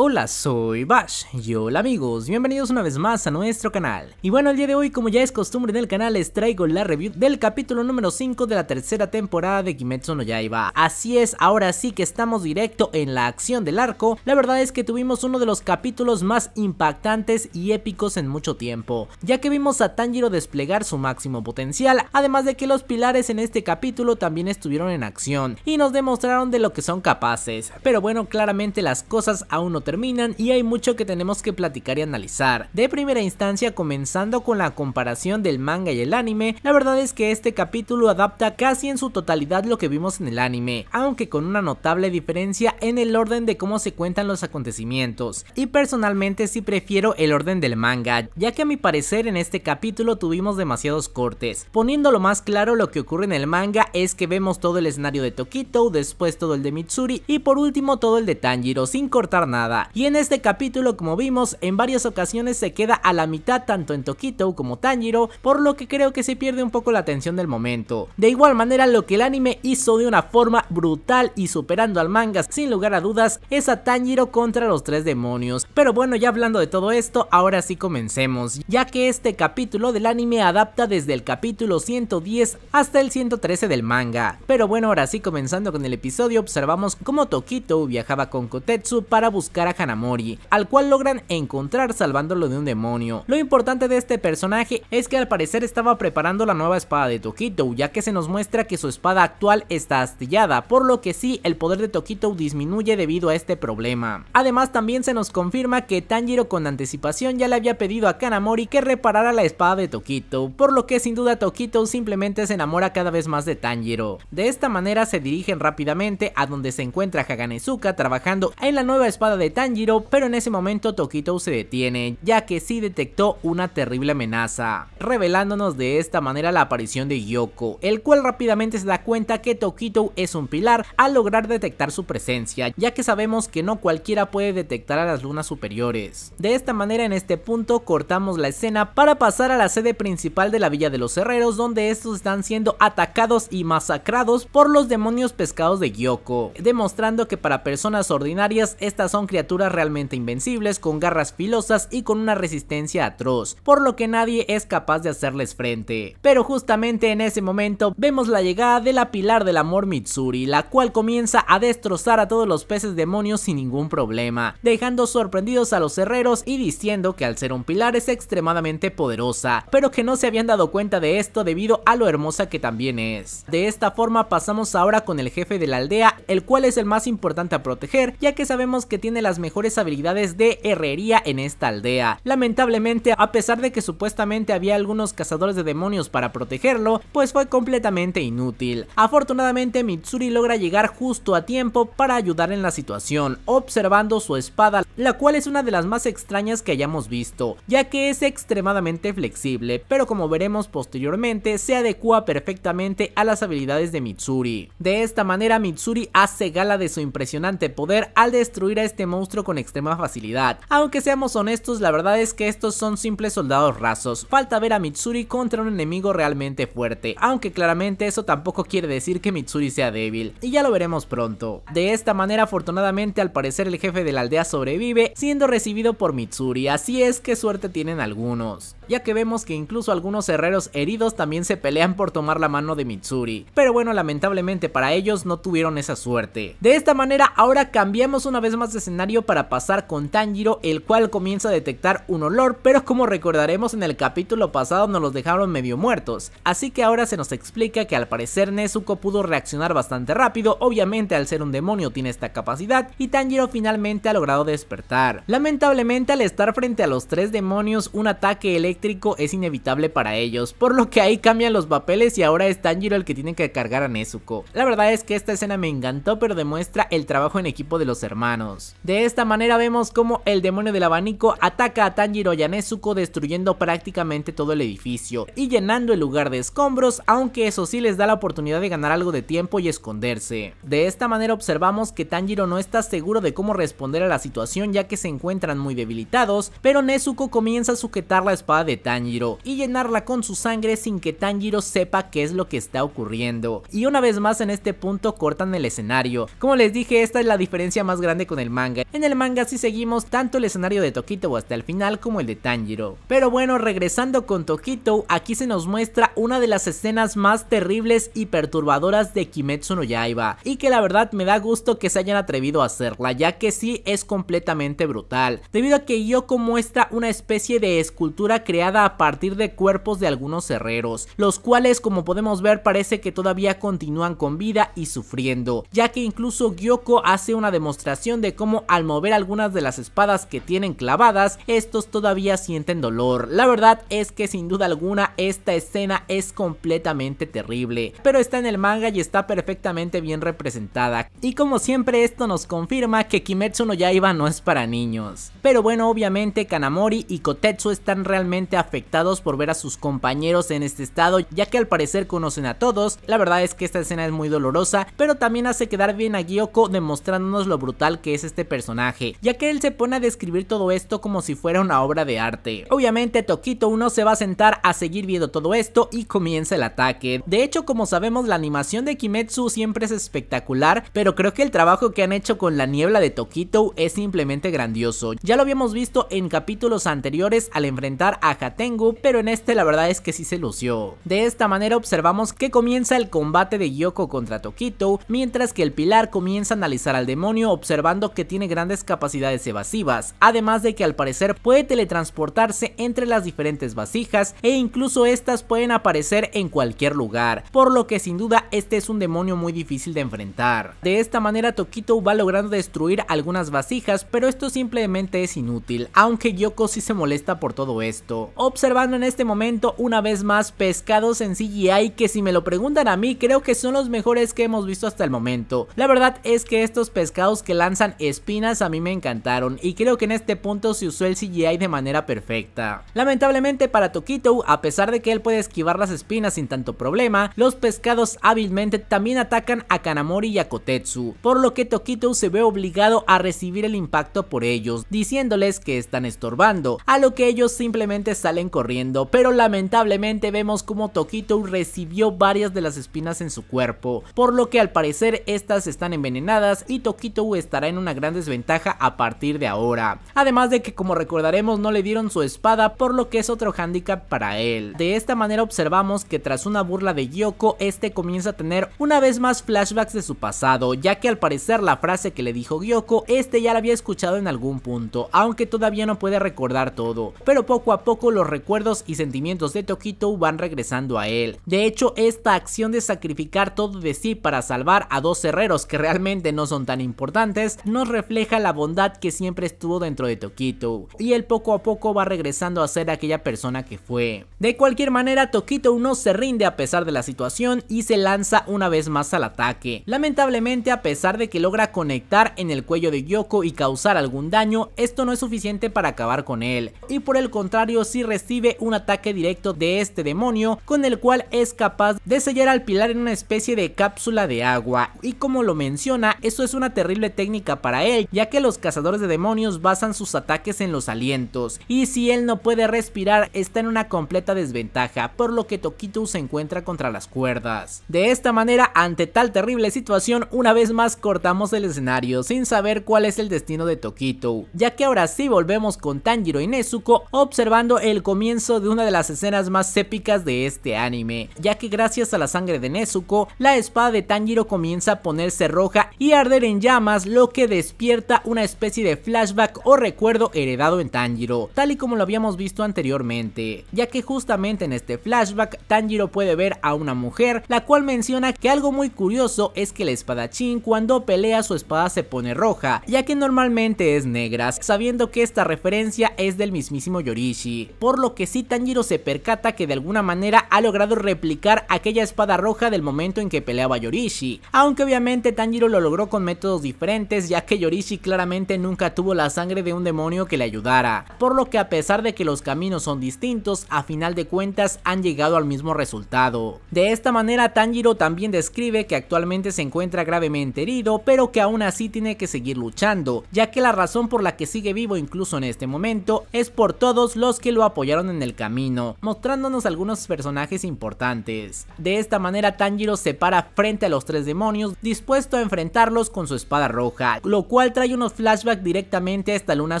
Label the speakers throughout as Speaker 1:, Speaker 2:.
Speaker 1: Hola, soy Bash y hola amigos, bienvenidos una vez más a nuestro canal. Y bueno, el día de hoy, como ya es costumbre en el canal, les traigo la review del capítulo número 5 de la tercera temporada de Kimetsu no Yaiba. Así es, ahora sí que estamos directo en la acción del arco. La verdad es que tuvimos uno de los capítulos más impactantes y épicos en mucho tiempo, ya que vimos a Tanjiro desplegar su máximo potencial, además de que los pilares en este capítulo también estuvieron en acción y nos demostraron de lo que son capaces. Pero bueno, claramente las cosas aún no terminan y hay mucho que tenemos que platicar y analizar. De primera instancia, comenzando con la comparación del manga y el anime, la verdad es que este capítulo adapta casi en su totalidad lo que vimos en el anime, aunque con una notable diferencia en el orden de cómo se cuentan los acontecimientos. Y personalmente sí prefiero el orden del manga, ya que a mi parecer en este capítulo tuvimos demasiados cortes. Poniéndolo más claro, lo que ocurre en el manga es que vemos todo el escenario de Tokito, después todo el de Mitsuri y por último todo el de Tanjiro sin cortar nada. Y en este capítulo, como vimos, en varias ocasiones se queda a la mitad tanto en Tokito como Tanjiro, por lo que creo que se pierde un poco la atención del momento. De igual manera, lo que el anime hizo de una forma brutal y superando al manga sin lugar a dudas es a Tanjiro contra los tres demonios. Pero bueno, ya hablando de todo esto, ahora sí comencemos, ya que este capítulo del anime adapta desde el capítulo 110 hasta el 113 del manga. Pero bueno, ahora sí comenzando con el episodio, observamos cómo Tokito viajaba con Kotetsu para buscar a Kanamori, al cual logran encontrar salvándolo de un demonio. Lo importante de este personaje es que al parecer estaba preparando la nueva espada de Tokito, ya que se nos muestra que su espada actual está astillada, por lo que sí, el poder de Tokito disminuye debido a este problema. Además también se nos confirma que Tanjiro con anticipación ya le había pedido a Kanamori que reparara la espada de Tokito, por lo que sin duda Tokito simplemente se enamora cada vez más de Tanjiro. De esta manera se dirigen rápidamente a donde se encuentra Haganezuka trabajando en la nueva espada de Tanjiro, pero en ese momento Tokito se detiene, ya que sí detectó una terrible amenaza, revelándonos de esta manera la aparición de Yoko, el cual rápidamente se da cuenta que Tokito es un pilar al lograr detectar su presencia, ya que sabemos que no cualquiera puede detectar a las lunas superiores. De esta manera en este punto cortamos la escena para pasar a la sede principal de la Villa de los Herreros, donde estos están siendo atacados y masacrados por los demonios pescados de Yoko, demostrando que para personas ordinarias estas son criaturas realmente invencibles con garras filosas y con una resistencia atroz, por lo que nadie es capaz de hacerles frente. Pero justamente en ese momento vemos la llegada de la Pilar del Amor Mitsuri, la cual comienza a destrozar a todos los peces demonios sin ningún problema, dejando sorprendidos a los herreros y diciendo que al ser un pilar es extremadamente poderosa, pero que no se habían dado cuenta de esto debido a lo hermosa que también es. De esta forma pasamos ahora con el jefe de la aldea, el cual es el más importante a proteger, ya que sabemos que tiene la las mejores habilidades de herrería en esta aldea. Lamentablemente, a pesar de que supuestamente había algunos cazadores de demonios para protegerlo, pues fue completamente inútil. Afortunadamente, Mitsuri logra llegar justo a tiempo para ayudar en la situación, observando su espada, la cual es una de las más extrañas que hayamos visto, ya que es extremadamente flexible, pero como veremos posteriormente, se adecua perfectamente a las habilidades de Mitsuri. De esta manera, Mitsuri hace gala de su impresionante poder al destruir a este monstruo monstruo con extrema facilidad. Aunque seamos honestos, la verdad es que estos son simples soldados rasos. Falta ver a Mitsuri contra un enemigo realmente fuerte, aunque claramente eso tampoco quiere decir que Mitsuri sea débil, y ya lo veremos pronto. De esta manera, afortunadamente, al parecer el jefe de la aldea sobrevive, siendo recibido por Mitsuri, así es que suerte tienen algunos ya que vemos que incluso algunos herreros heridos también se pelean por tomar la mano de Mitsuri. Pero bueno, lamentablemente para ellos no tuvieron esa suerte. De esta manera, ahora cambiamos una vez más de escenario para pasar con Tanjiro, el cual comienza a detectar un olor, pero como recordaremos en el capítulo pasado nos los dejaron medio muertos. Así que ahora se nos explica que al parecer Nezuko pudo reaccionar bastante rápido, obviamente al ser un demonio tiene esta capacidad, y Tanjiro finalmente ha logrado despertar. Lamentablemente al estar frente a los tres demonios, un ataque eléctrico es inevitable para ellos, por lo que ahí cambian los papeles y ahora es Tanjiro el que tiene que cargar a Nezuko. La verdad es que esta escena me encantó pero demuestra el trabajo en equipo de los hermanos. De esta manera vemos como el demonio del abanico ataca a Tanjiro y a Nezuko destruyendo prácticamente todo el edificio y llenando el lugar de escombros aunque eso sí les da la oportunidad de ganar algo de tiempo y esconderse. De esta manera observamos que Tanjiro no está seguro de cómo responder a la situación ya que se encuentran muy debilitados pero Nezuko comienza a sujetar la espada de Tanjiro y llenarla con su sangre sin que Tanjiro sepa qué es lo que está ocurriendo. Y una vez más en este punto cortan el escenario. Como les dije, esta es la diferencia más grande con el manga. En el manga si seguimos tanto el escenario de Tokito hasta el final como el de Tanjiro. Pero bueno, regresando con Tokito, aquí se nos muestra una de las escenas más terribles y perturbadoras de Kimetsu no Yaiba. Y que la verdad me da gusto que se hayan atrevido a hacerla, ya que sí es completamente brutal. Debido a que Yoko muestra una especie de escultura creada a partir de cuerpos de algunos herreros, los cuales como podemos ver parece que todavía continúan con vida y sufriendo, ya que incluso Gyoko hace una demostración de cómo al mover algunas de las espadas que tienen clavadas, estos todavía sienten dolor. La verdad es que sin duda alguna esta escena es completamente terrible, pero está en el manga y está perfectamente bien representada. Y como siempre esto nos confirma que Kimetsu no Yaiba no es para niños. Pero bueno, obviamente Kanamori y Kotetsu están realmente afectados por ver a sus compañeros en este estado, ya que al parecer conocen a todos. La verdad es que esta escena es muy dolorosa, pero también hace quedar bien a Gyoko demostrándonos lo brutal que es este personaje, ya que él se pone a describir todo esto como si fuera una obra de arte. Obviamente Tokito uno se va a sentar a seguir viendo todo esto y comienza el ataque. De hecho, como sabemos, la animación de Kimetsu siempre es espectacular, pero creo que el trabajo que han hecho con la niebla de Tokito es simplemente grandioso. Ya lo habíamos visto en capítulos anteriores al enfrentar a a pero en este la verdad es que sí se lució. De esta manera observamos que comienza el combate de Yoko contra Tokito, mientras que el pilar comienza a analizar al demonio observando que tiene grandes capacidades evasivas, además de que al parecer puede teletransportarse entre las diferentes vasijas e incluso estas pueden aparecer en cualquier lugar, por lo que sin duda este es un demonio muy difícil de enfrentar. De esta manera Tokito va logrando destruir algunas vasijas, pero esto simplemente es inútil, aunque Yoko sí se molesta por todo esto observando en este momento una vez más pescados en CGI que si me lo preguntan a mí creo que son los mejores que hemos visto hasta el momento. La verdad es que estos pescados que lanzan espinas a mí me encantaron y creo que en este punto se usó el CGI de manera perfecta. Lamentablemente para Tokito, a pesar de que él puede esquivar las espinas sin tanto problema, los pescados hábilmente también atacan a Kanamori y a Kotetsu, por lo que Tokito se ve obligado a recibir el impacto por ellos, diciéndoles que están estorbando, a lo que ellos simplemente salen corriendo, pero lamentablemente vemos como Tokito recibió varias de las espinas en su cuerpo, por lo que al parecer estas están envenenadas y Tokito estará en una gran desventaja a partir de ahora. Además de que como recordaremos no le dieron su espada, por lo que es otro handicap para él. De esta manera observamos que tras una burla de Gyoko este comienza a tener una vez más flashbacks de su pasado, ya que al parecer la frase que le dijo Gyoko este ya la había escuchado en algún punto, aunque todavía no puede recordar todo, pero poco a poco los recuerdos y sentimientos de Tokito van regresando a él. De hecho, esta acción de sacrificar todo de sí para salvar a dos herreros que realmente no son tan importantes, nos refleja la bondad que siempre estuvo dentro de Tokito, y él poco a poco va regresando a ser aquella persona que fue. De cualquier manera, Tokito no se rinde a pesar de la situación y se lanza una vez más al ataque. Lamentablemente, a pesar de que logra conectar en el cuello de Yoko y causar algún daño, esto no es suficiente para acabar con él, y por el contrario si recibe un ataque directo de este demonio con el cual es capaz de sellar al pilar en una especie de cápsula de agua y como lo menciona eso es una terrible técnica para él ya que los cazadores de demonios basan sus ataques en los alientos y si él no puede respirar está en una completa desventaja por lo que Tokito se encuentra contra las cuerdas. De esta manera ante tal terrible situación una vez más cortamos el escenario sin saber cuál es el destino de Tokito ya que ahora sí volvemos con Tanjiro y Nezuko observando el comienzo de una de las escenas más épicas de este anime, ya que gracias a la sangre de Nezuko, la espada de Tanjiro comienza a ponerse roja y arder en llamas, lo que despierta una especie de flashback o recuerdo heredado en Tanjiro, tal y como lo habíamos visto anteriormente, ya que justamente en este flashback Tanjiro puede ver a una mujer, la cual menciona que algo muy curioso es que el espadachín cuando pelea su espada se pone roja, ya que normalmente es negra, sabiendo que esta referencia es del mismísimo Yorishi, por lo que sí Tanjiro se percata que de alguna manera ha logrado replicar aquella espada roja del momento en que peleaba Yorishi, aunque obviamente Tanjiro lo logró con métodos diferentes ya que Yorishi claramente nunca tuvo la sangre de un demonio que le ayudara, por lo que a pesar de que los caminos son distintos, a final de cuentas han llegado al mismo resultado. De esta manera Tanjiro también describe que actualmente se encuentra gravemente herido, pero que aún así tiene que seguir luchando, ya que la razón por la que sigue vivo incluso en este momento es por todos los que lo apoyaron en el camino, mostrándonos algunos personajes importantes. De esta manera Tanjiro se para frente a los tres demonios, dispuesto a enfrentarlos con su espada roja, lo cual trae unos flashbacks directamente a esta luna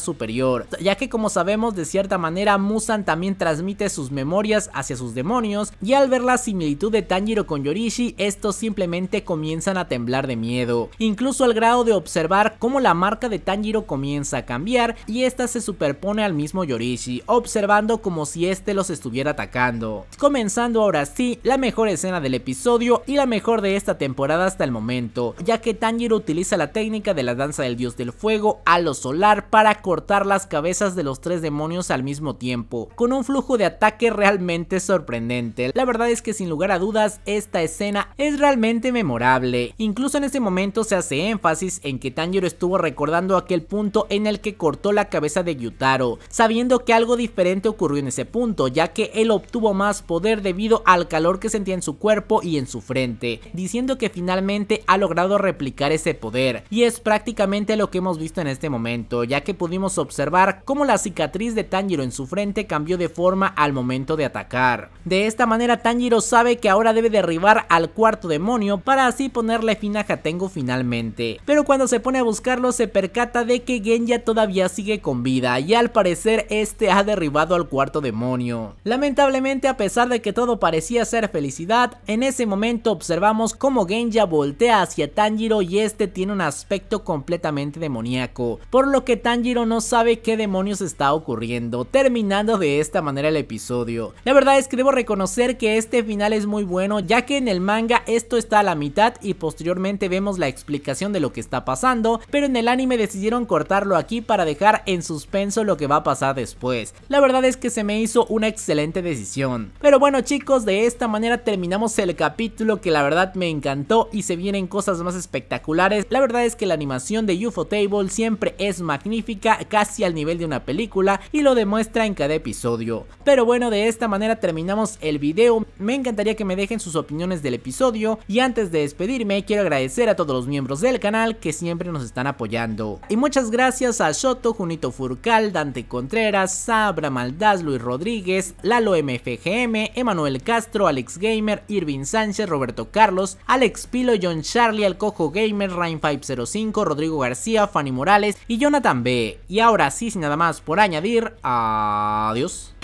Speaker 1: superior, ya que como sabemos de cierta manera Musan también transmite sus memorias hacia sus demonios y al ver la similitud de Tanjiro con Yorishi, estos simplemente comienzan a temblar de miedo, incluso al grado de observar cómo la marca de Tanjiro comienza a cambiar y esta se superpone al mismo Yorishi, observando como si este los estuviera atacando. Comenzando ahora sí la mejor escena del episodio y la mejor de esta temporada hasta el momento, ya que Tanjiro utiliza la técnica de la danza del dios del fuego a lo solar para cortar las cabezas de los tres demonios al mismo tiempo, con un flujo de ataque realmente sorprendente. La verdad es que sin lugar a dudas esta escena es realmente memorable. Incluso en ese momento se hace énfasis en que Tanjiro estuvo recordando aquel punto en el que cortó la cabeza de Gyutaro, sabiendo que algo diferente ocurrió en ese punto, ya que él obtuvo más poder debido al calor que sentía en su cuerpo y en su frente, diciendo que finalmente ha logrado replicar ese poder, y es prácticamente lo que hemos visto en este momento, ya que pudimos observar cómo la cicatriz de Tanjiro en su frente cambió de forma al momento de atacar. De esta manera Tanjiro sabe que ahora debe derribar al cuarto demonio para así ponerle fin a Hatengo finalmente, pero cuando se pone a buscarlo se percata de que Genya todavía sigue con vida y al parecer este ha derribado al cuarto demonio. Lamentablemente a pesar de que todo parecía ser felicidad, en ese momento observamos como Genja voltea hacia Tanjiro y este tiene un aspecto completamente demoníaco, por lo que Tanjiro no sabe qué demonios está ocurriendo, terminando de esta manera el episodio. La verdad es que debo reconocer que este final es muy bueno ya que en el manga esto está a la mitad y posteriormente vemos la explicación de lo que está pasando, pero en el anime decidieron cortarlo aquí para dejar en suspenso lo que va a pasar después verdad es que se me hizo una excelente decisión. Pero bueno chicos, de esta manera terminamos el capítulo que la verdad me encantó y se vienen cosas más espectaculares. La verdad es que la animación de UFO Table siempre es magnífica, casi al nivel de una película y lo demuestra en cada episodio. Pero bueno, de esta manera terminamos el video. Me encantaría que me dejen sus opiniones del episodio y antes de despedirme quiero agradecer a todos los miembros del canal que siempre nos están apoyando. Y muchas gracias a Shoto, Junito Furcal, Dante Contreras, Sabra Maldaz, Luis Rodríguez, Lalo MFGM, Emanuel Castro, Alex Gamer, Irving Sánchez, Roberto Carlos, Alex Pilo, John Charlie, Alcojo Gamer, Rain505, Rodrigo García, Fanny Morales y Jonathan B. Y ahora sí, sin nada más por añadir, adiós.